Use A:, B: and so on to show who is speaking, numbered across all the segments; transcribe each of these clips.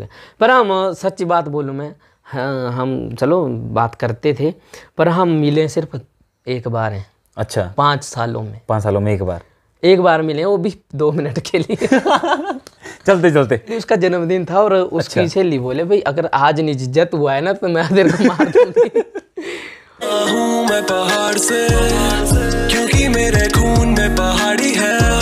A: गया पर हम सच्ची बात बोलूँ मैं हाँ, हम चलो बात करते थे पर हम मिले सिर्फ एक बार हैं अच्छा पाँच सालों में पाँच सालों में एक बार एक बार मिले वो भी दो मिनट के लिए चलते चलते उसका जन्मदिन था और उसकी अच्छा। छेली बोले भाई अगर आज निज्जत हुआ है ना तो मैं तेरे को मार दूंगी
B: मैं पहाड़ से क्योंकि मेरे खून में पहाड़ी है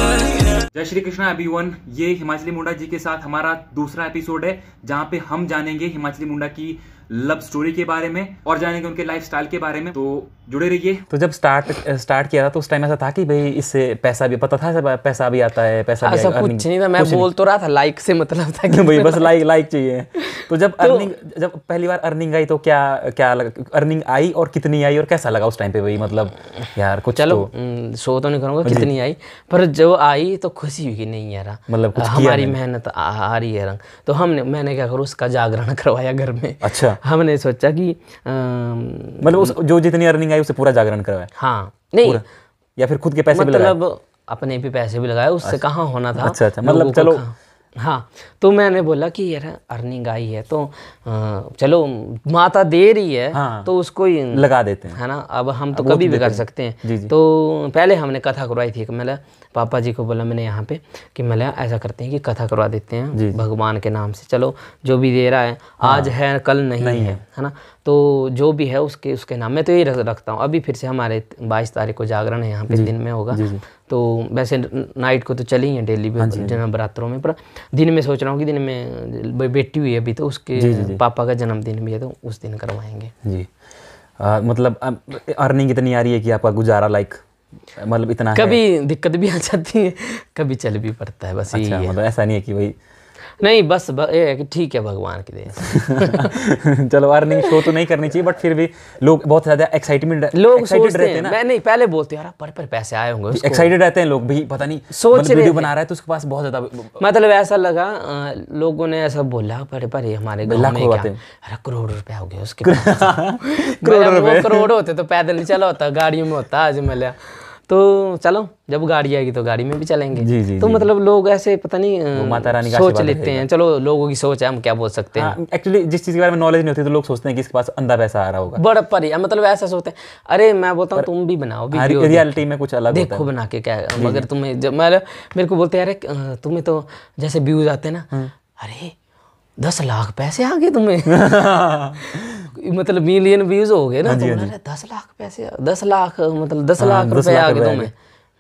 B: जय श्री कृष्णा एवरीवन ये हिमाचली मुंडा जी के साथ हमारा दूसरा एपिसोड है जहाँ पे हम जानेंगे हिमाचली मुंडा की लव स्टोरी के बारे में और जानेंगे उनके लाइफ स्टाइल के बारे में तो जुड़े रहिए तो जब स्टार्ट स्टार्ट किया था तो उस टाइम ऐसा था कि भाई इससे पैसा भी पता था पैसा भी आता है पैसा भी कुछ नहीं था मैं बोल तो रहा था लाइक से मतलब था कि भाई बस लाइक लाइक चाहिए तो जब तो, अर्निंग जब पहली बार अर्निंग आई तो क्या क्या लगा अर्निंग आई और
A: कितनी आई और कैसा लगा उस टाइम पे भाई मतलब यार कुछ चलो तो। हम्म, शो तो नहीं करूँगा हाँ कितनी आई पर जो आई तो खुशी हुई कि नहीं यार मतलब हमारी मेहनत आ रही है रंग तो हमने मैंने क्या करूँ उसका जागरण करवाया घर में अच्छा हमने सोचा कि मतलब
B: जो जितनी अर्निंग आई उसे पूरा जागरण करवाया हाँ नहीं या फिर खुद के पैसे मतलब
A: अपने भी पैसे भी लगाए उससे अच्छा, कहाँ होना था अच्छा अच्छा मतलब चलो हाँ तो मैंने बोला कि यार अर्निंग आई है तो आ, चलो माता दे रही है हाँ, तो उसको ही लगा देते हैं है ना अब हम तो कभी भी कर सकते हैं जी जी। तो पहले हमने कथा करवाई थी मतलब पापा जी को बोला मैंने यहाँ पे कि मतलब ऐसा करते हैं कि कथा करवा देते हैं जी भगवान के नाम से चलो जो भी दे रहा है हाँ, आज है कल नहीं, नहीं है है ना तो जो भी है उसके उसके नाम में तो यही रखता हूँ अभी फिर से हमारे बाईस तारीख को जागरण है यहाँ पे दिन में होगा तो वैसे नाइट को तो चली हैं डेली हाँ भी हाँ जन्म बरातरों में पर दिन में सोच रहा हूँ कि दिन में बेटी हुई है अभी तो उसके जी, जी, पापा का जन्मदिन भी है तो उस दिन करवाएंगे जी
B: आ, मतलब अर्निंग इतनी आ रही है कि आपका गुजारा लाइक मतलब इतना कभी दिक्कत भी आ जाती है कभी चल भी पड़ता है बस अच्छा, मतलब ऐसा नहीं है कि भाई
A: नहीं बस ये है कि ठीक है भगवान की देन
B: चलो वार्निंग शो तो नहीं करनी चाहिए बट फिर भी लोग बहुत ज़्यादा एक्साइटमेंट लोग एक्साइटेड रहते हैं ना मैं
A: नहीं पहले बोलते यार पर पर पैसे आए होंगे एक्साइटेड
B: रहते हैं लोग भी पता
A: नहीं सोच वीडियो बना रहा है तो उसके पास बहुत ज़्यादा मतलब ऐसा लगा लोगों ने ऐसा बोला पर पर ये हमारे गांव में क्या अरे करोड़ रुपए हो गए उसके
B: करोड़ रुपए
A: करोड़ होते तो पैदल नहीं चला होता गाड़ियों में होता आज मैं तो चलो जब गाड़ी आएगी तो गाड़ी में भी चलेंगे जी जी तो जी, मतलब लोग ऐसे पता नहीं माता रानी का सोच लेते हैं चलो लोगों की सोच है
B: हम क्या बोल सकते हैं एक्चुअली हाँ, जिस चीज़ के बारे में नॉलेज नहीं होती तो लोग सोचते हैं कि इसके पास अंधा पैसा आ रहा होगा
A: बड़ा पर मतलब ऐसा सोचते हैं अरे मैं बोलता हूँ तुम भी बनाओ रियलिटी में कुछ अलग देखो बना के क्या मगर तुम्हें जब मतलब मेरे को बोलते हैं अरे तुम्हें तो जैसे व्यूज आते हैं ना हाँ। अरे दस लाख पैसे आ गए तुम्हें मतलब मिलियन व्यूज हो गए ना हाँ तुम अरे हाँ दस लाख पैसे दस लाख मतलब दस हाँ, लाख रुपए आ गए तुम्हें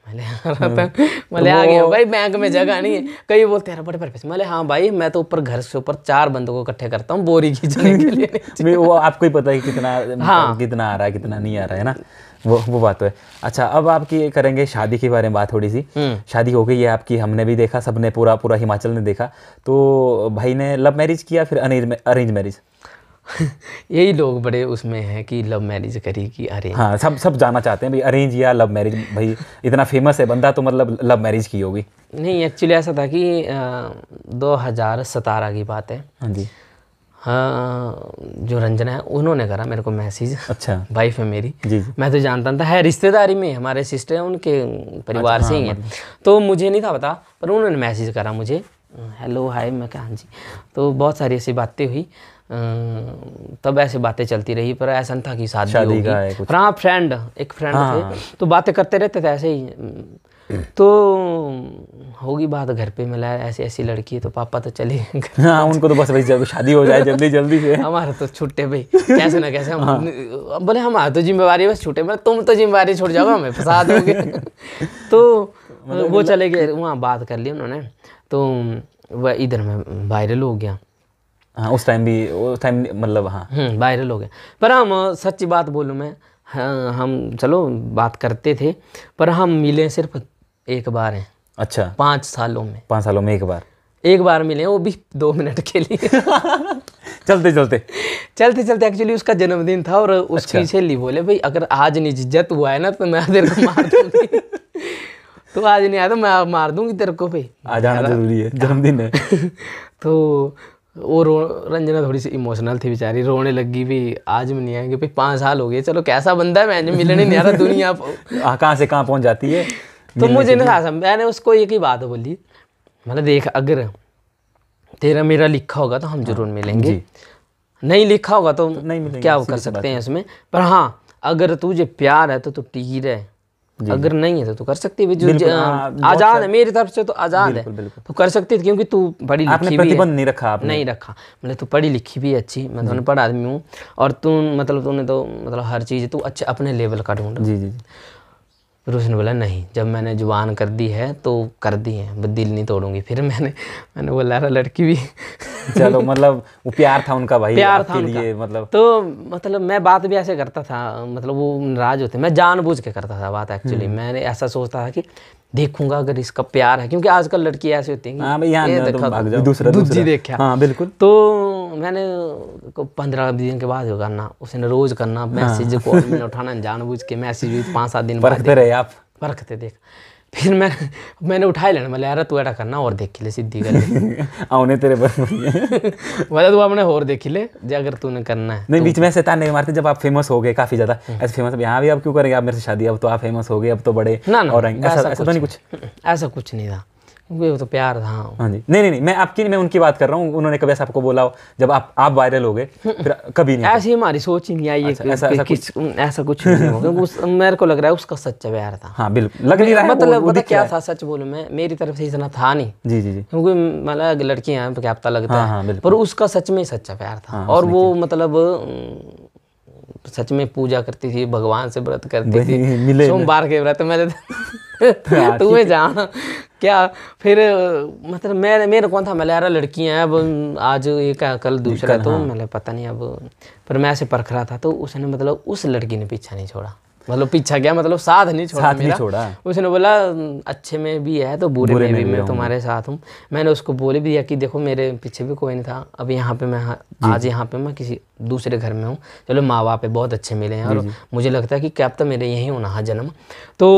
A: मले आ गया तो भाई बैंक में जगह नहीं है कई बोलते हैं बड़े बड़े पैसे मले हाँ भाई मैं तो ऊपर घर से ऊपर चार बंदों को इकट्ठे करता हूँ बोरी खींचने के लिए वो आपको ही पता है कितना हाँ कितना आ रहा है
B: कितना नहीं आ रहा है ना वो वो बात तो है अच्छा अब आपकी करेंगे शादी के बारे में बात थोड़ी सी हम्म। शादी हो गई है आपकी हमने भी देखा सबने पूरा पूरा हिमाचल ने देखा तो भाई ने लव मैरिज किया फिर अरेंज मैरिज
A: यही लोग बड़े उसमें हैं कि लव मैरिज
B: करी कि अरेंज हाँ सब सब जाना चाहते हैं भाई अरेंज या लव मैरिज भाई इतना फेमस है बंदा तो मतलब लव मैरिज की होगी
A: नहीं एक्चुअली ऐसा था कि दो हज़ार सतारह की बात है हाँ जी हाँ जो रंजना है उन्होंने करा मेरे को मैसेज अच्छा वाइफ है मेरी जी, जी। मैं तो जानता था है रिश्तेदारी में हमारे सिस्टर हैं उनके परिवार अच्छा, से हाँ, ही है मतलब। तो मुझे नहीं था पता पर उन्होंने मैसेज करा मुझे हेलो हाय मैं कहा जी तो बहुत सारी ऐसी बातें हुई तब ऐसी बातें चलती रही पर ऐसा नहीं था कि शादी होगी हाँ फ्रेंड एक फ्रेंड थे हाँ। तो बातें करते रहते थे ऐसे ही तो होगी बात घर पे मिला ऐसी ऐसी लड़की है तो पापा तो चले
B: हाँ उनको तो बस भाई
A: जब शादी हो जाए जल्दी जल्दी से हमारा तो छुट्टे भाई कैसे ना कैसे हम हाँ। बोले हमारा तो जिम्मेवारी बस छुट्टे मतलब तुम तो जिम्मेवार छोड़ जाओ हमें फंसा दोगे तो मतलब वो चले गए वहाँ बात कर ली उन्होंने तो वह इधर में वायरल हो गया हाँ उस टाइम भी उस टाइम मतलब हाँ वायरल हम्म, हो गया पर हम सच्ची बात बोलूँ मैं हाँ, हम चलो बात करते थे पर हम मिले सिर्फ एक बार हैं अच्छा पाँच सालों में पाँच सालों में एक बार एक बार मिले वो भी दो मिनट के लिए चलते चलते चलते चलते एक्चुअली उसका जन्मदिन था और उस अच्छा। ली बोले भाई अगर आज नहीं इज्जत हुआ है ना तो मैं तेरे को मार दूंगी तो आज नहीं आया तो मैं मार दूंगी तेरे को भाई आज आना जरूरी
B: है जन्मदिन है
A: तो वो रो रंजना थोड़ी सी इमोशनल थी बेचारी रोने लगी भी आज में नहीं आएंगे भाई पाँच साल हो गए चलो कैसा बंदा है मैं मिलने नहीं आ रहा दुनिया कहाँ से कहाँ पहुँच जाती है तो मुझे नहीं था मैंने उसको एक ही बात बोली मतलब देख अगर तेरा मेरा लिखा होगा तो हम हाँ, जरूर मिलेंगे नहीं लिखा होगा तो, तो नहीं मिलेंगे क्या कर सकते हैं इसमें पर हाँ अगर तुझे प्यार है तो तू टीर रहे अगर नहीं है तो तू कर सकती है हाँ, हाँ, आजाद है मेरी तरफ से तो आजाद है तू कर सकती है क्योंकि तू पढ़ी लिखी भी है नहीं रखा आपने नहीं रखा मतलब तू तो पढ़ी लिखी भी है अच्छी मतलब तो पढ़ा आदमी हूँ और तू मतलब तूने तो मतलब हर चीज़ तू अच्छे अपने लेवल का ढूंढ जी जी रोशन बोला नहीं जब मैंने जुबान कर दी है तो कर दी है दिल नहीं तोड़ूंगी फिर मैंने मैंने बोला अरे लड़की भी चलो मतलब वो प्यार था उनका भाई प्यार था उनका। लिए मतलब तो मतलब मैं बात भी ऐसे करता था मतलब वो नाराज होते मैं जानबूझ के करता था बात एक्चुअली हम्म। मैंने ऐसा सोचता था कि देखूंगा अगर इसका प्यार है क्योंकि आजकल लड़की ऐसे होती है हाँ तो दूसरा दूसरी देखा हाँ बिल्कुल तो मैंने पंद्रह दिन के बाद करना उसने रोज करना मैसेज कॉल मैंने उठाना जानबूझ के मैसेज पाँच सात दिन परखते रहे आप परखते देख फिर मैं मैंने उठा लेना मतलब यार तू ऐटा करना और देख ले सीधी गल आने तेरे पर मतलब तू अपने और देख ले अगर तूने करना है नहीं बीच में ऐसे नहीं मारते जब आप फेमस हो गए काफी ज्यादा हम्म।
B: ऐसे फेमस अब यहाँ भी आप क्यों करेंगे आप मेरे से शादी अब तो आप फेमस हो गए अब तो बड़े ना, ना और ऐसा, ऐसा, ऐसा तो नहीं कुछ
A: ऐसा कुछ नहीं था वे तो प्यार था हाँ।, हाँ
B: जी नहीं नहीं नहीं मैं आपकी नहीं मैं उनकी बात कर रहा हूँ उन्होंने कभी ऐसा आपको बोला
A: हो जब आप आप वायरल हो गए फिर कभी नहीं ऐसी हमारी सोच ही नहीं आई अच्छा, ऐसा, ऐसा कुछ ऐसा कुछ नहीं होगा उस मेरे को लग रहा है उसका सच्चा प्यार था
B: हाँ बिल्कुल लग नहीं रहा है मतलब पता क्या
A: था सच बोलूँ मैं मेरी तरफ से इतना था नहीं जी जी जी क्योंकि मतलब लड़कियाँ क्या पता लगता हाँ, है हाँ, पर उसका सच में सच्चा प्यार था और वो मतलब तो सच में पूजा करती थी भगवान से व्रत करती थी सोमवार के व्रत में तुम्हें जहाँ तो क्या फिर मतलब मैं मेरे कौन था मैं यार लड़कियाँ अब आज एक कल दूसरा तो हाँ। मतलब पता नहीं अब पर मैं ऐसे परख रहा था तो उसने मतलब उस लड़की ने पीछा नहीं छोड़ा मतलब पीछा गया मतलब साथ नहीं छोड़ा साथ नहीं छोड़ा उसने बोला हम्म, अच्छे में भी है तो बुरे, बुरे में, में भी मैं तुम्हारे साथ हूँ मैंने उसको बोल भी दिया कि देखो मेरे पीछे भी कोई नहीं था अब यहाँ पे मैं आज यहाँ पे मैं किसी दूसरे घर में हूँ चलो माँ बाप बहुत अच्छे मिले हैं और मुझे लगता है कि कैब तो मेरे यहीं होना है जन्म तो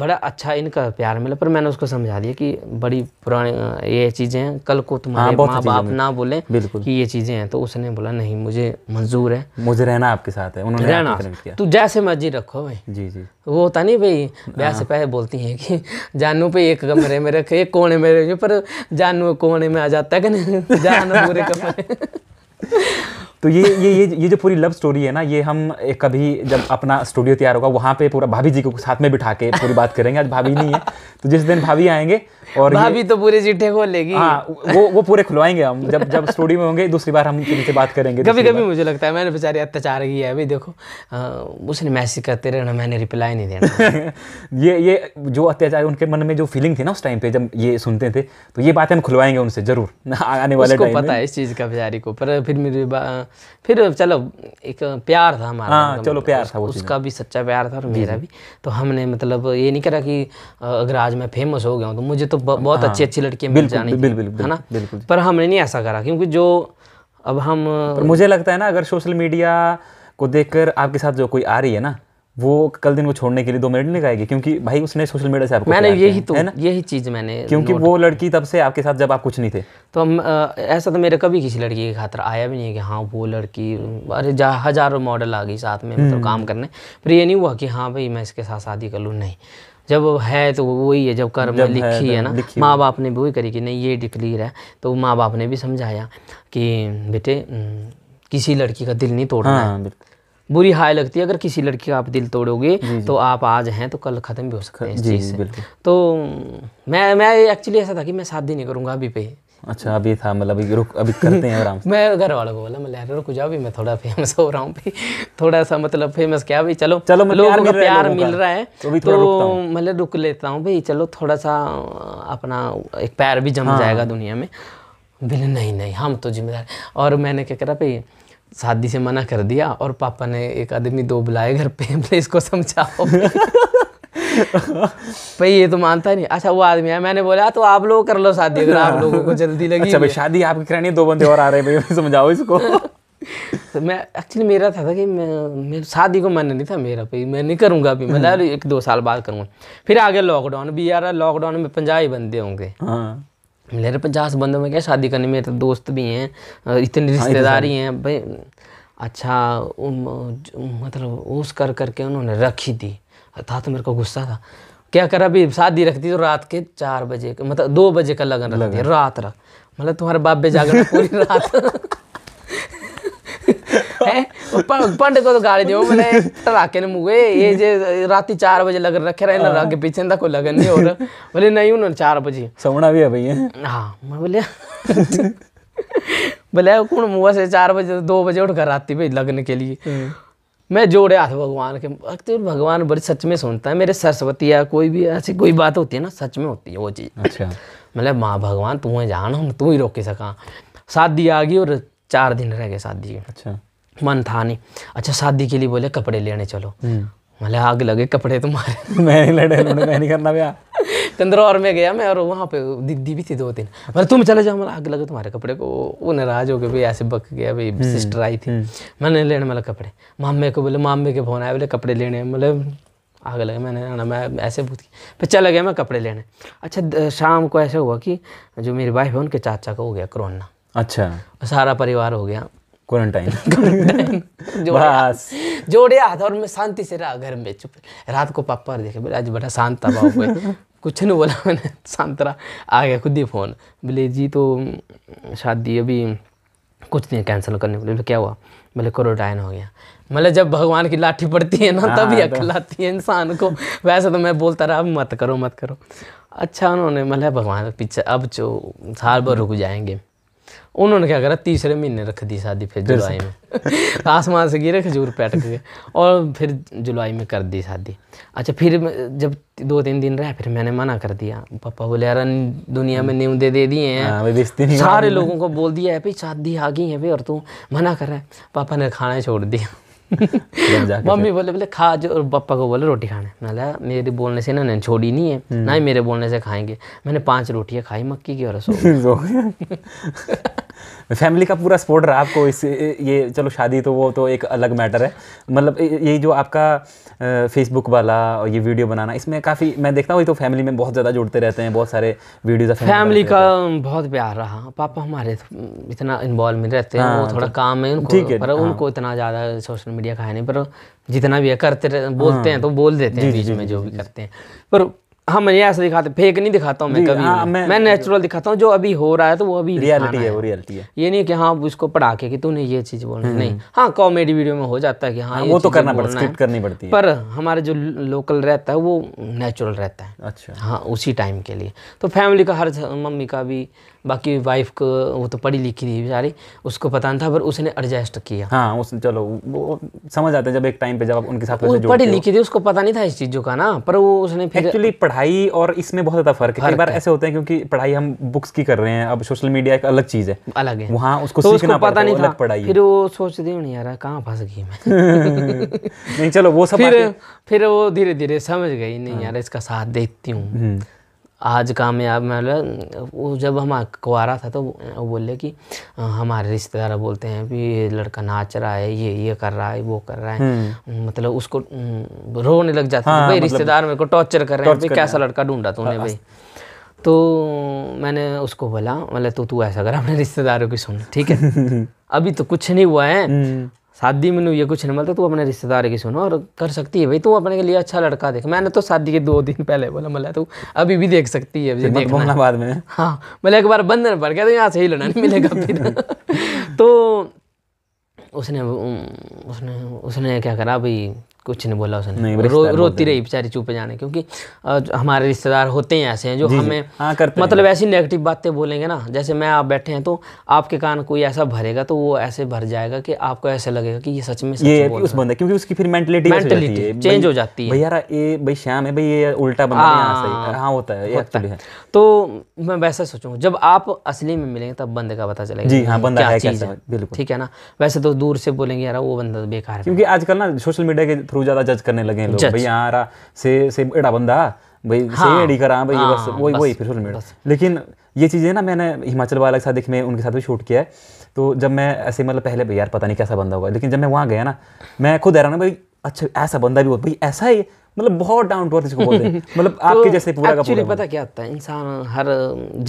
A: बड़ा अच्छा इनका प्यार मिला पर मैंने उसको समझा दिया कि बड़ी पुरानी ये चीज़ें हैं कल को तुम्हारे माँ बाप ना बोले कि ये चीज़ें हैं तो उसने बोला नहीं मुझे मंजूर है मुझे रहना आपके साथ है उन्होंने रहना तो जैसे मर्जी रखो रखो भाई जी जी वो होता नहीं भाई ब्याह से हाँ। पहले बोलती हैं कि जानू पे एक कमरे में रखे एक कोने में रखे पर जानू कोने में आ जाता है कि नहीं जानू पूरे कमरे तो
B: ये ये ये ये जो पूरी लव स्टोरी है ना ये हम कभी जब अपना स्टूडियो तैयार होगा वहाँ पे पूरा भाभी जी को साथ में बिठा के पूरी बात करेंगे आज भाभी नहीं है तो जिस दिन भाभी आएंगे और भाभी
A: तो पूरे चिट्ठे खोलेगी हाँ
B: वो वो पूरे खुलवाएंगे हम जब जब स्टूडियो में होंगे
A: दूसरी बार हम उनसे बात करेंगे कभी कभी मुझे लगता है मैंने बेचारे अत्याचार किया है अभी देखो उसने मैसेज करते रहना मैंने रिप्लाई नहीं देना ये ये जो अत्याचार उनके मन में जो फीलिंग
B: थी ना उस टाइम पे जब ये सुनते
A: थे तो ये बातें हम खुलवाएंगे उनसे जरूर आने वाले पता है इस चीज़ का बेचारी को पर फिर मेरी फिर चलो एक प्यार था हमारा हाँ, मतलब चलो प्यार था वो उसका भी सच्चा प्यार था और मेरा भी तो हमने मतलब ये नहीं करा कि अगर आज मैं फेमस हो गया हूँ तो मुझे तो बहुत हाँ। अच्छी अच्छी लड़कियाँ मिल जानी है ना पर हमने नहीं ऐसा करा क्योंकि जो
B: अब हम मुझे लगता है ना अगर सोशल मीडिया को देखकर आपके साथ जो कोई आ रही है ना वो कल दिन को छोड़ने के लिए दो मिनट नहीं लगाएगी क्योंकि भाई उसने सोशल मीडिया से आपको मैंने यही तो यही
A: चीज़ मैंने क्योंकि वो लड़की
B: तब से आपके साथ जब आप कुछ नहीं थे
A: तो हम ऐसा तो मेरे कभी किसी लड़की के खातर आया भी नहीं है कि हाँ वो लड़की अरे हजारों मॉडल आ गई साथ में मतलब हम्म। काम करने पर ये नहीं हुआ कि हाँ भाई मैं इसके साथ शादी कर लूँ नहीं जब है तो वही है जब कर्म में लिखी है, है तो ना माँ बाप ने भी वही करी कि नहीं ये डिक्लेयर है तो माँ बाप ने भी समझाया कि बेटे किसी लड़की का दिल नहीं तोड़ना हाँ, है बुरी हाय लगती है अगर किसी लड़की का आप दिल तोड़ोगे तो आप आज हैं तो कल ख़त्म भी हो सकते हैं इस चीज़ से तो मैं मैं एक्चुअली ऐसा था कि मैं शादी नहीं करूँगा अभी पे
B: अच्छा अभी था मतलब अभी रुक अभी करते हैं आराम
A: मैं घर वालों को बोला मैं रुक जाओ भी मैं थोड़ा फेमस हो रहा हूँ भी थोड़ा सा मतलब फेमस क्या भी चलो चलो मतलब लोगों का प्यार मिल रहा है तो, तो मतलब रुक लेता हूँ भाई चलो थोड़ा सा अपना एक पैर भी जम हाँ। जाएगा दुनिया में बिल नहीं नहीं हम तो जिम्मेदार और मैंने क्या करा भाई शादी से मना कर दिया और पापा ने एक आदमी दो बुलाए घर पे बोले इसको समझाओ भाई ये तो मानता नहीं अच्छा वो आदमी है मैंने बोला हाँ, तो आप लोग कर लो शादी अगर आप लोगों को जल्दी लगी अच्छा शादी आपकी करानी दो बंदे और आ रहे हैं भाई समझाओ इसको तो मैं एक्चुअली मेरा था, था कि मैं, मैं शादी को मन नहीं था मेरा भाई मैं नहीं करूँगा अभी मतलब हम्म। एक दो साल बाद करूँगा फिर आ गया लॉकडाउन भी यार लॉकडाउन में पंजाब ही बंदे होंगे हाँ मेरे पचास बंदों में क्या शादी करनी मेरे तो दोस्त भी हैं इतनी हाँ, रिश्तेदारी हैं भाई अच्छा मतलब उस कर करके उन्होंने रखी थी था तो मेरे को गुस्सा था क्या करा अभी शादी रखती तो रात के चार बजे मतलब दो बजे का लगन रखती रात रख मतलब तुम्हारे बाप बेजागर पूरी रात पंड को तो गाली दियो मैंने टलाके ने मुगे ये जे राती चार बजे लगन रखे रहे ना आगे पीछे ना कोई लगन नहीं और बोले नहीं उन्होंने चार बजे सोना भी है भैया हाँ मैं बोले बोले कौन मुआ से चार बजे दो बजे उठ कर राती भाई लगने के लिए हम्म। मैं जोड़े हाथ भगवान के तो भगवान बड़े सच में सुनता है मेरे सरस्वती या कोई भी ऐसी कोई बात होती है ना सच में होती है वो चीज़ अच्छा मतलब माँ भगवान तू जान हम तू ही रोक सका शादी आ गई और चार दिन रह गए शादी अच्छा मन था नहीं अच्छा शादी के लिए बोले कपड़े लेने चलो मतलब आग लगे कपड़े तुम्हारे मैं नहीं लड़े मैं नहीं करना भैया चंद्रौर में गया मैं और वहाँ पे दीदी भी थी दो तीन मतलब तुम चले जाओ मतलब आग लगे तुम्हारे कपड़े को वो नाराज हो गए भाई ऐसे बक गया भाई सिस्टर हम्म, आई थी हम्म। मैंने लेने मतलब कपड़े मामे को बोले मामे के फोन आए बोले कपड़े लेने मतलब आग लगे मैंने मैं ऐसे भूत फिर चला गया मैं कपड़े लेने अच्छा शाम को ऐसा हुआ कि जो मेरी वाइफ है उनके चाचा का हो गया कोरोना अच्छा सारा परिवार हो गया क्वारंटाइन बस जोड़े हाथ और मैं शांति से रहा घर में चुप रात को पापा और देखे बोले आज बड़ा शांत था बाबू कुछ नहीं बोला मैंने शांत रहा आ गया खुद ही फ़ोन बोले जी तो शादी अभी कुछ नहीं कैंसिल करने बोले क्या हुआ बोले क्वारंटाइन हो गया मतलब जब भगवान की लाठी पड़ती है ना तभी हाँ, अकल तो। आती है इंसान को वैसे तो मैं बोलता रहा मत करो मत करो अच्छा उन्होंने मतलब भगवान पीछे अब जो साल भर रुक जाएंगे उन्होंने क्या करा तीसरे महीने रख दी शादी फिर जुलाई में आसमान से गिरे खजूर पटक के और फिर जुलाई में कर दी शादी अच्छा फिर जब दो तीन दिन रहा फिर मैंने मना कर दिया पापा बोले यार दुनिया में न्यूदे दे दिए हैं हाँ, सारे लोगों को बोल दिया है भाई शादी आ गई है भाई और तू मना कर रहा है पापा ने खाना छोड़ दिया मम्मी बोले बोले खा जो और पापा को बोले रोटी खाने मैं मेरे बोलने से ना छोड़ी नहीं है हम्म। ना ही मेरे बोलने से खाएंगे मैंने पांच रोटियां खाई मक्की की और सो फैमिली का पूरा
B: सपोर्ट रहा आपको इस ये चलो शादी तो वो तो एक अलग मैटर है मतलब ये जो आपका फेसबुक वाला और ये वीडियो बनाना इसमें काफ़ी मैं देखता हूँ तो फैमिली में बहुत ज़्यादा जुड़ते रहते हैं बहुत सारे वीडियोज फैमिली का
A: बहुत प्यार रहा पापा हमारे तो इतना इन्वॉल्व में रहते हैं वो हाँ, थोड़ा तो काम है उनको पर उनको हाँ। इतना ज़्यादा सोशल मीडिया का है नहीं पर जितना भी है करते बोलते हाँ। हैं तो बोल देते हैं बीच में जो भी करते हैं पर हाँ मैंने ऐसा दिखाते फेक नहीं दिखाता हूँ मैं कभी आ, हाँ, मैं, मैं नेचुरल दिखाता हूँ जो अभी हो रहा है तो वो अभी रियलिटी है वो रियलिटी है ये नहीं कि हाँ उसको पढ़ा के कि तूने ये चीज़ बोलना हम्म। नहीं हाँ कॉमेडी वीडियो में हो जाता है कि हाँ हाँ वो तो करना पड़ता है
B: करनी पड़ती है पर
A: हमारे जो लोकल रहता है वो नेचुरल रहता है अच्छा हाँ उसी टाइम के लिए तो फैमिली का हर मम्मी का भी बाकी वाइफ को वो तो पढ़ी लिखी थी बेचारी उसको पता नहीं था पर उसने एडजस्ट किया हाँ उस चलो वो समझ आते हैं जब एक टाइम पे जब उनके साथ पढ़ी लिखी थी उसको पता नहीं था इस चीज़ों का ना पर वो उसने फिर एक्चुअली
B: पढ़ा पढ़ाई और इसमें बहुत ज़्यादा फर्क है कई बार ऐसे होते हैं क्योंकि पढ़ाई हम बुक्स की कर रहे हैं अब सोशल मीडिया एक अलग चीज़ है अलग है वहाँ उसको तो सीखना पता नहीं अलग पढ़ाई फिर
A: वो सोचते हो नहीं यार कहाँ फंस गई मैं नहीं चलो वो सब फिर फिर वो धीरे धीरे समझ गई नहीं हाँ। यार इसका साथ देती हूँ हम्म। आज कामयाब मतलब वो जब हम कुआरा था तो वो बोले कि हमारे रिश्तेदार बोलते हैं कि ये लड़का नाच रहा है ये ये कर रहा है वो कर रहा है हम्म। मतलब उसको रोने लग जाता हाँ, भाई मतलब रिश्तेदार मेरे को टॉर्चर कर रहे हैं भाई कैसा लड़का ढूंढा तूने भाई तो मैंने उसको बोला मतलब तो तू ऐसा कर अपने रिश्तेदारों की सुन ठीक है अभी तो कुछ नहीं हुआ है हम्म। शादी में ये कुछ नहीं मिलता तू अपने रिश्तेदार की सुनो और कर सकती है भाई तू अपने के लिए अच्छा लड़का देख मैंने तो शादी के दो दिन पहले बोला मतलब तू अभी भी देख सकती है अभी बाद में हाँ मतलब एक बार बंधन पड़ गया तो यहाँ से ही लड़ा नहीं मिलेगा फिर तो उसने उसने उसने क्या करा भाई कुछ नहीं बोला उसने नहीं, रो, रोती रही बेचारी चुप जाने क्योंकि हमारे रिश्तेदार होते हैं ऐसे हैं जो जी, हमें हाँ, करते मतलब ऐसी नेगेटिव बातें बोलेंगे ना जैसे मैं आप बैठे हैं तो आपके कान कोई ऐसा भरेगा तो वो ऐसे भर जाएगा कि आपको ऐसा लगेगा कि ये सच में सच ये बोल उस
B: बंदा क्योंकि उसकी फिर मेंटेलिटी मेंटलिटी चेंज हो जाती है भैया
A: ये भाई श्याम है भाई ये उल्टा बंदा हाँ, हाँ होता है तो मैं वैसा सोचूंगा जब आप असली में मिलेंगे तब बंदे का पता चलेगा जी हाँ बंदा क्या चीज़ है ठीक है ना वैसे तो दूर से बोलेंगे यार वो बंदा तो बेकार है
B: क्योंकि आजकल ना सोशल मीडिया के थ्रू थ्रू ज्यादा जज करने लगे लोग भाई यहाँ रहा से से एड़ा बंदा भाई हाँ, से एडी करा भाई हाँ, बस वही वही फिर सोशल मीडिया लेकिन ये चीज़ें ना मैंने हिमाचल वाले के साथ देख में उनके साथ भी शूट किया है तो जब मैं ऐसे मतलब पहले भाई यार पता नहीं कैसा बंदा होगा लेकिन जब मैं वहाँ गया ना मैं खुद है ना भाई अच्छा ऐसा बंदा भी
A: हो भाई ऐसा ही मतलब
B: बहुत डाउन टू अर्थ
A: इसको बोलते हैं मतलब तो आपके जैसे पूरा का पूरा पता क्या होता है इंसान हर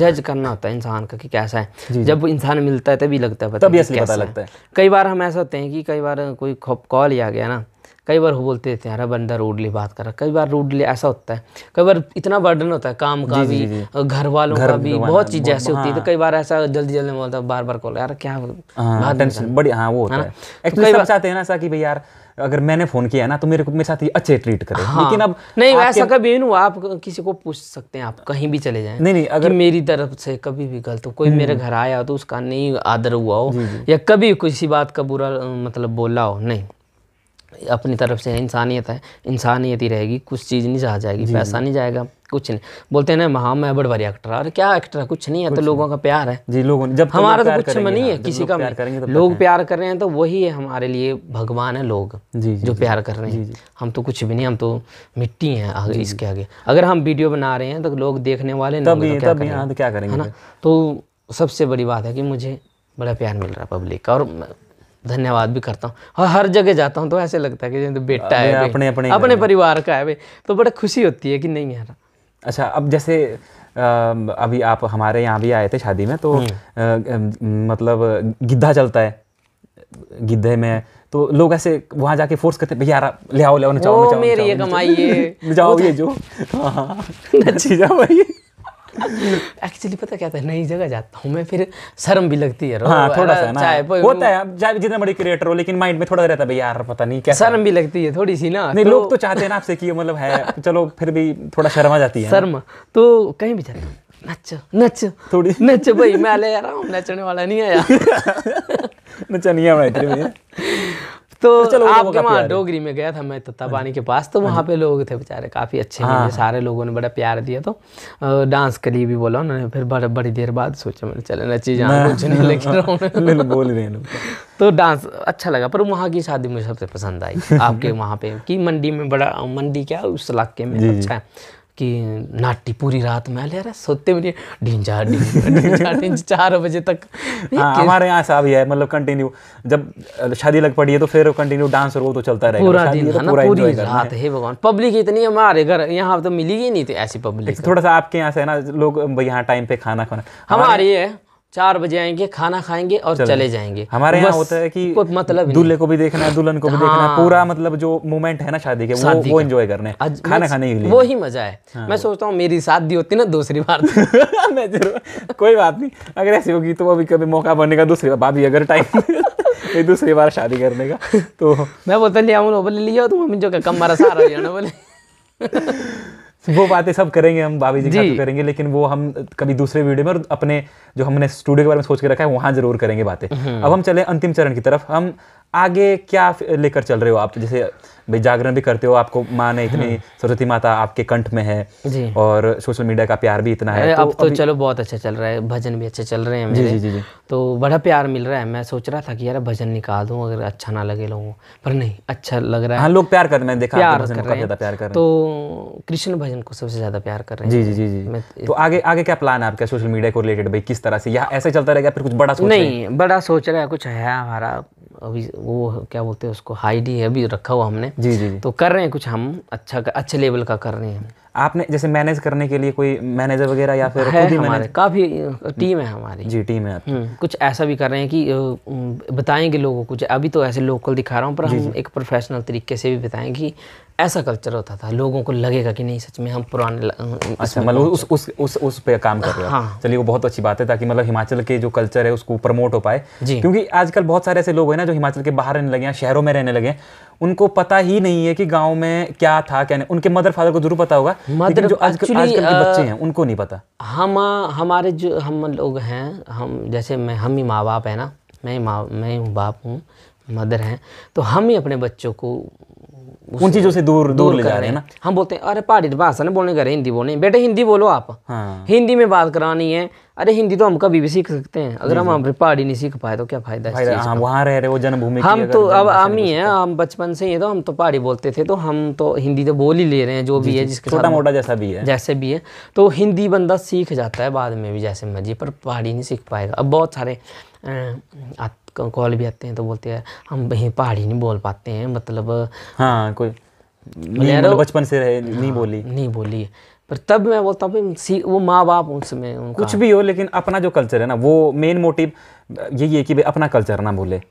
A: जज करना होता है इंसान का कि कैसा है जब इंसान मिलता है तभी लगता है पता तभी असली पता लगता है कई बार हम ऐसा होते हैं कि कई बार कोई कॉल ही आ गया ना कई बार वो बोलते थे यार बंदा रूडली बात कर रहा कई बार रूडली ऐसा होता है कई बार इतना बर्डन होता है काम का भी घर वालों का भी बहुत चीज़ें ऐसी होती है तो हाँ। कई बार ऐसा जल्दी जल्दी बोलता बार बार कॉल यार क्या बड़ी
B: हाँ, हाँ वो है तो चाहते
A: हैं ना ऐसा कि भाई यार
B: अगर मैंने फोन किया ना तो मेरे को मेरे
A: साथ ही अच्छे ट्रीट करें हाँ। लेकिन अब नहीं वैसा कभी नहीं हुआ आप किसी को पूछ सकते हैं आप कहीं भी चले जाएं नहीं नहीं अगर मेरी तरफ से कभी भी गलत हो कोई मेरे हम्म। घर आया हो तो उसका नहीं आदर हुआ हो या कभी किसी बात का बुरा मतलब बोला हो नहीं अपनी तरफ से इंसानियत है इंसानियत ही रहेगी कुछ चीज़ नहीं जा जाएगी पैसा नहीं जाएगा कुछ नहीं बोलते हैं ना महा मैं बड़ बड़ी एक्टर अरे क्या एक्टर है कुछ नहीं है तो लोगों का प्यार है जी लोगों जब हमारा तो कुछ में नहीं है किसी का प्यार तो लोग प्यार कर रहे हैं तो वही है हमारे लिए भगवान है लोग जो प्यार कर रहे हैं हम तो कुछ भी नहीं हम तो मिट्टी हैं आगे इसके आगे अगर हम वीडियो बना रहे हैं तो लोग देखने वाले क्या करेंगे ना तो सबसे बड़ी बात है कि मुझे बड़ा प्यार मिल रहा है पब्लिक का और धन्यवाद भी करता हूँ और हाँ, हर जगह जाता हूँ तो ऐसे लगता है कि तो बेटा है अपने अपने अपने परिवार का है भाई तो बड़ा खुशी होती है कि नहीं यार अच्छा अब जैसे
B: अभी आप हमारे यहाँ भी आए थे शादी में तो हम्म। मतलब गिद्धा चलता है गिद्धे में तो लोग ऐसे वहाँ जाके फोर्स करते हैं भैया यार ले आओ ले आओ नचाओ नचाओ मेरी ये कमाई है जाओ ये जो हाँ नची जाओ भाई
A: एक्चुअली पता क्या था नई जगह जाता हूँ मैं फिर शर्म भी लगती है हाँ, थोड़ा सा ना होता है
B: चाहे जितने बड़े क्रिएटर हो लेकिन माइंड में थोड़ा रहता है भाई यार पता नहीं क्या शर्म भी लगती है थोड़ी सी ना नहीं तो, लोग तो चाहते हैं ना आपसे कि मतलब है चलो फिर भी थोड़ा शर्म आ जाती है शर्म
A: तो कहीं भी जाता हूँ नच नच थोड़ी नच भाई मैं ले जा रहा हूँ नचने वाला नहीं है यार नहीं मैं तो, तो आपके वहाँ डोगरी में गया था मैं तत्तापानी हाँ। के पास तो वहाँ पे लोग थे बेचारे काफ़ी अच्छे हाँ। सारे लोगों ने बड़ा प्यार दिया तो डांस लिए भी बोला उन्होंने फिर बड़ा बड़ी देर बाद सोचा मैंने चले ना चीज कुछ नहीं तो डांस अच्छा लगा पर वहाँ की शादी मुझे सबसे पसंद आई आपके वहाँ पे की मंडी में बड़ा मंडी क्या उस इलाके में अच्छा है कि नाटी पूरी रात में ले रहा सोते भी नहीं ढींचा ढींचा ढींच चार बजे तक हाँ, हमारे यहाँ ऐसा भी है मतलब
B: कंटिन्यू जब शादी लग पड़ी है तो फिर कंटिन्यू डांस और वो तो चलता रहेगा पूरा दिन है तो ना पूरी रात
A: है भगवान पब्लिक इतनी हमारे घर यहाँ तो मिली ही नहीं थी ऐसी पब्लिक तो। थोड़ा सा आपके यहाँ से है ना
B: लोग यहाँ टाइम पे खाना खाना हमारे ये
A: है चार बजे आएंगे खाना खाएंगे और चले, चले जाएंगे हमारे तो यहाँ होता है कि कोई मतलब दूल्हे
B: को भी देखना है दुल्हन को भी हाँ। देखना है हाँ। पूरा मतलब जो मोमेंट है ना शादी के वो वो एंजॉय करने आज, खाना खाने के लिए वो ही
A: मजा है हाँ। मैं सोचता हूँ मेरी शादी होती ना दूसरी बार मैं
B: जरूर कोई बात नहीं अगर ऐसी होगी तो अभी कभी मौका बनने का दूसरी बार भाभी अगर टाइम दूसरी बार शादी करने का तो
A: मैं बोलता लिया बोले लिया तुम जो कम मारा सारा बोले
B: वो बातें सब करेंगे हम भाभी जी, जी। करेंगे लेकिन वो हम कभी दूसरे वीडियो में और अपने जो हमने स्टूडियो के बारे में सोच के रखा है वहां जरूर करेंगे बातें हम्म। अब हम चले अंतिम चरण की तरफ हम आगे क्या लेकर चल रहे हो आप जैसे भाई जागरण भी करते हो आपको माँ ने इतनी हम्म। सरस्वती माता आपके कंठ में है जी और सोशल मीडिया का प्यार भी इतना है तो अब तो चलो
A: बहुत अच्छा चल रहा है भजन भी अच्छे चल रहे हैं मेरे जी जी जी तो बड़ा प्यार मिल रहा है मैं सोच रहा था कि यार भजन निकाल दूँ अगर अच्छा ना लगे लोगों पर नहीं अच्छा लग रहा है हाँ लोग प्यार कर रहे हैं देखा प्यार कर रहे हैं प्यार कर तो कृष्ण भजन को सबसे ज़्यादा प्यार कर रहे हैं जी जी जी जी तो आगे
B: आगे क्या प्लान है आपका सोशल मीडिया को रिलेटेड भाई किस तरह से या ऐसे चलता रहेगा फिर कुछ बड़ा नहीं बड़ा सोच रहा है कुछ
A: है हमारा अभी वो क्या बोलते हैं उसको हाई डी है अभी रखा हुआ हमने जी जी तो कर रहे हैं कुछ हम अच्छा अच्छे लेवल का कर रहे हैं आपने जैसे मैनेज करने के लिए कोई मैनेजर वगैरह या
B: फिर है हमारे
A: काफ़ी टीम है हमारी जी टीम है हम्म, कुछ ऐसा भी कर रहे हैं कि बताएंगे लोगों को अभी तो ऐसे लोकल दिखा रहा हूँ पर जी हम जी। एक प्रोफेशनल तरीके से भी बताएं कि ऐसा कल्चर होता था लोगों को लगेगा कि नहीं सच में हम पुराने अच्छा मतलब उस
B: उस उस उस पे काम कर रहे हो हाँ। चलिए वो बहुत अच्छी बात है ताकि मतलब हिमाचल के जो कल्चर है उसको प्रमोट हो पाए क्योंकि आजकल बहुत सारे ऐसे लोग हैं ना जो हिमाचल के बाहर रहने लगे हैं शहरों में रहने लगे हैं उनको पता ही नहीं है कि गाँव में क्या था क्या नहीं उनके मदर फादर को जरूर पता होगा मदर जो आज आजकल के uh, बच्चे हैं उनको नहीं पता
A: हम हमारे जो हम लोग हैं हम जैसे मैं हम ही माँ बाप है ना मैं माँ मैं बाप हूँ मदर हैं तो हम ही अपने बच्चों को उन चीज़ों से
B: दूर दूर, ले जा रहे हैं ना
A: हम बोलते हैं अरे पहाड़ी भाषा नहीं बोलने करे हिंदी बोलने बेटे हिंदी बोलो आप हाँ। हिंदी में बात करानी है अरे हिंदी तो हम कभी भी सीख सकते हैं अगर हम पहाड़ी नहीं सीख पाए तो क्या फायदा है हाँ, वहाँ रह रहे वो जन्मभूमि हम तो अब हम ही है हम बचपन से ही है तो हम तो पहाड़ी बोलते थे तो हम तो हिंदी तो बोल ही ले रहे हैं जो भी है जिसके छोटा मोटा जैसा भी है जैसे भी है तो हिंदी बंदा सीख जाता है बाद में भी जैसे मर्जी पर पहाड़ी नहीं सीख पाएगा अब बहुत सारे कॉल भी आते हैं तो बोलते हैं हम यहीं पहाड़ी नहीं बोल पाते हैं मतलब हाँ कोई बचपन से रहे नहीं हाँ, बोली नहीं बोली पर तब मैं बोलता हूँ वो माँ बाप
B: उसमें कुछ भी हो लेकिन अपना जो कल्चर है ना वो मेन मोटिव यही है कि भाई अपना कल्चर ना बोले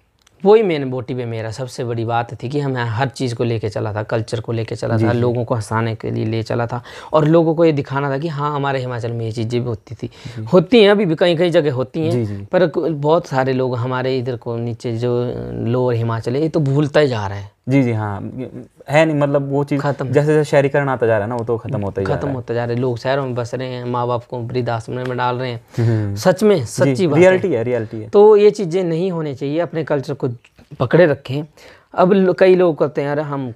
A: वही मेन मोटिव है मेरा सबसे बड़ी बात थी कि हमें हर चीज़ को लेके चला था कल्चर को लेके चला था लोगों को हंसाने के लिए ले चला था और लोगों को ये दिखाना था कि हाँ हमारे हिमाचल में ये चीज़ें भी होती थी होती हैं अभी भी कहीं कहीं जगह होती हैं पर बहुत सारे लोग हमारे इधर को नीचे जो लोअर हिमाचल है ये तो भूलता ही जा रहा है जी जी हाँ है नहीं मतलब वो चीज़ खत्म जैसे जैसे शहरीकरण आता जा रहा है ना वो तो खत्म होता ही खत्म होता जा रहा है लोग शहरों में बस रहे हैं माँ बाप को वृद्धाश्रम में डाल रहे हैं हम्म, हम्म। सच में सच्ची रियलिटी है रियलिटी है तो ये चीज़ें नहीं होनी चाहिए अपने कल्चर को पकड़े रखें अब कई लोग कहते हैं यार हम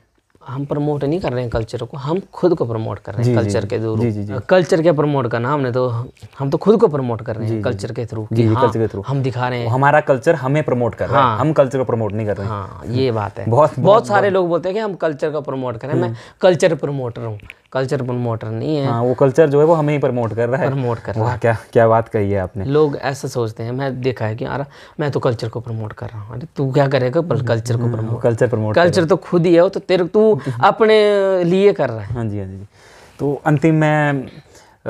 A: हम प्रमोट नहीं कर रहे हैं कल्चर को हम खुद को प्रमोट कर रहे हैं कल्चर के थ्रू कल्चर के प्रमोट करना हमने तो हम तो खुद को प्रमोट कर रहे हैं कल्चर के थ्रू कल्चर हाँ, के थ्रू हम दिखा रहे हैं हमारा कल्चर हमें प्रमोट
B: कर रहा है हाँ। हम कल्चर को प्रमोट नहीं कर रहे हैं हाँ, ये बात है बहुत बहुत सारे
A: लोग बोलते हैं कि हम कल्चर को प्रमोट करें हम्म। मैं कल्चर प्रमोटर हूँ कल्चर प्रमोटर नहीं है हाँ, वो कल्चर जो है वो हमें ही प्रमोट कर रहा है प्रमोट कर रहा है
B: क्या क्या बात कही है आपने
A: लोग ऐसा सोचते हैं मैं देखा है कि यार मैं तो कल्चर को प्रमोट कर रहा हूँ अरे तू क्या करेगा हम्म, कल्चर को हम्म, प्रमोट कल्चर प्रमोट कल्चर तो खुद ही है वो तो तेरे तू अपने लिए कर रहा
B: है हाँ जी हाँ जी हाँ तो अंतिम में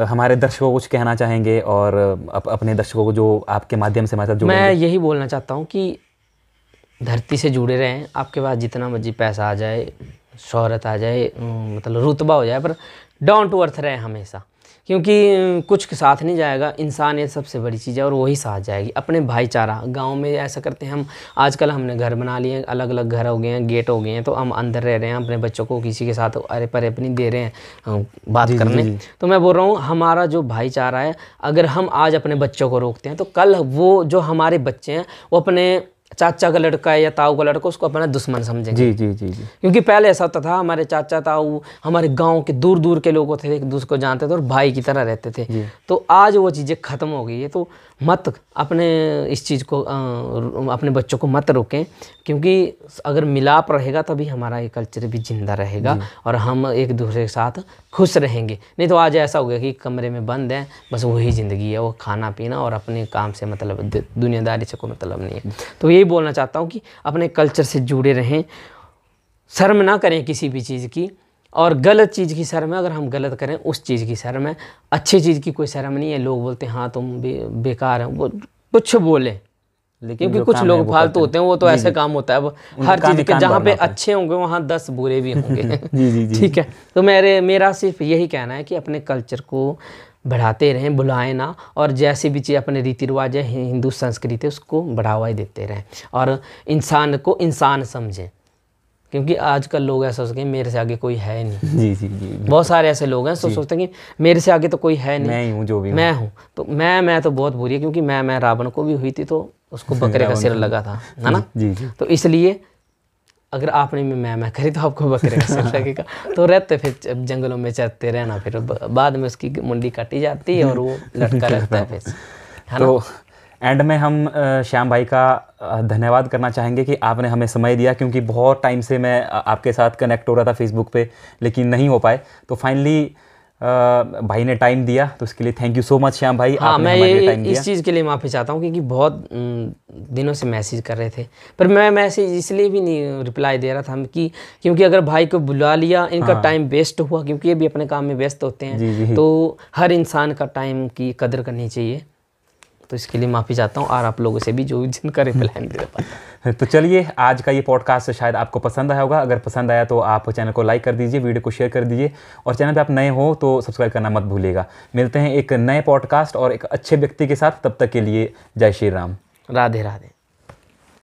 B: हमारे दर्शकों को कुछ कहना चाहेंगे और अपने दर्शकों को जो आपके माध्यम से मतलब मैं
A: यही बोलना चाहता हूँ कि धरती से जुड़े रहें आपके पास जितना मर्जी पैसा आ जाए शहरत आ जाए मतलब रुतबा हो जाए पर डाउन टू अर्थ रहे हमेशा क्योंकि कुछ के साथ नहीं जाएगा इंसान ये सबसे बड़ी चीज़ है और वही साथ जाएगी अपने भाईचारा गांव में ऐसा करते हैं हम आजकल हमने घर बना लिए अलग अलग घर हो गए हैं गेट हो गए हैं तो हम अंदर रह रहे हैं अपने बच्चों को किसी के साथ अरे परे अपनी दे रहे हैं बात जी, करने जी, जी। तो मैं बोल रहा हूँ हमारा जो भाईचारा है अगर हम आज अपने बच्चों को रोकते हैं तो कल वो जो हमारे बच्चे हैं वो अपने चाचा का लड़का है या ताऊ का लड़का उसको अपना दुश्मन समझेंगे जी जी जी जी क्योंकि पहले ऐसा होता था हमारे चाचा ताऊ हमारे गांव के दूर दूर के लोग होते थे एक दूसरे को जानते थे और भाई की तरह रहते थे तो आज वो चीज़ें खत्म हो गई है तो मत अपने इस चीज़ को अपने बच्चों को मत रोकें क्योंकि अगर मिलाप रहेगा तभी हमारा ये कल्चर भी ज़िंदा रहेगा और हम एक दूसरे के साथ खुश रहेंगे नहीं तो आज ऐसा हो गया कि कमरे में बंद है बस वही ज़िंदगी है वो खाना पीना और अपने काम से मतलब दुनियादारी से कोई मतलब नहीं है तो यही बोलना चाहता हूँ कि अपने कल्चर से जुड़े रहें शर्म ना करें किसी भी चीज़ की और गलत चीज़ की शर्म है अगर हम गलत करें उस चीज़ की शर्म है अच्छी चीज़ की कोई शर्म नहीं है लोग बोलते हैं हाँ तुम बे, बेकार हैं वो कुछ बोले लेकिन क्योंकि कुछ लोग फालतू होते हैं वो तो ऐसे काम होता है हर चीज़ के जहाँ पे अच्छे होंगे वहाँ दस बुरे भी होंगे ठीक है तो मेरे मेरा सिर्फ यही कहना है कि अपने कल्चर को बढ़ाते रहें बुलाएं ना और जैसे भी चीज़ अपने रीति रिवाज है हिंदू संस्कृति है उसको बढ़ावा देते रहें और इंसान को इंसान समझें क्योंकि आजकल लोग ऐसा सोचते हैं मेरे से आगे कोई है नहीं जी जी जी बहुत सारे ऐसे लोग हैं सो सोचते हैं कि मेरे से आगे तो कोई है नहीं मैं ही हूँ जो भी मैं हूँ तो मैं मैं तो बहुत बुरी है क्योंकि मैं मैं रावण को भी हुई थी तो उसको बकरे का सिर लगा था है ना जी जी तो इसलिए अगर आपने में मैं मैं करी तो आपको बकरे का सिर लगेगा तो रहते फिर जंगलों में चरते रहना फिर बाद में उसकी मुंडी काटी जाती है और वो लटका रहता है फिर है ना तो एंड में हम श्याम भाई का
B: धन्यवाद करना चाहेंगे कि आपने हमें समय दिया क्योंकि बहुत टाइम से मैं आपके साथ कनेक्ट हो रहा था फेसबुक पे लेकिन नहीं हो पाए तो फाइनली भाई ने टाइम दिया तो उसके लिए thank you so much
A: Shyam भाई हाँ मैं ये इस चीज़ के लिए माफ़ी चाहता हूँ क्योंकि बहुत दिनों से मैसेज कर रहे थे पर मैं मैसेज इसलिए भी नहीं रिप्लाई दे रहा था कि क्योंकि अगर भाई को बुला लिया इनका हाँ। टाइम वेस्ट हुआ क्योंकि ये भी अपने काम में व्यस्त होते हैं जी जी। तो हर इंसान का टाइम की कदर करनी चाहिए तो इसके लिए माफ़ी चाहता हूँ और आप लोगों से भी जो जिनका रिप्लाई नहीं दे
B: पाता तो चलिए आज का ये पॉडकास्ट शायद आपको पसंद आया होगा अगर पसंद आया तो आप चैनल को लाइक कर दीजिए वीडियो को शेयर कर दीजिए और चैनल पर आप नए हो तो सब्सक्राइब करना मत भूलिएगा मिलते हैं एक नए पॉडकास्ट और एक अच्छे व्यक्ति के साथ तब तक के लिए जय श्री राम राधे राधे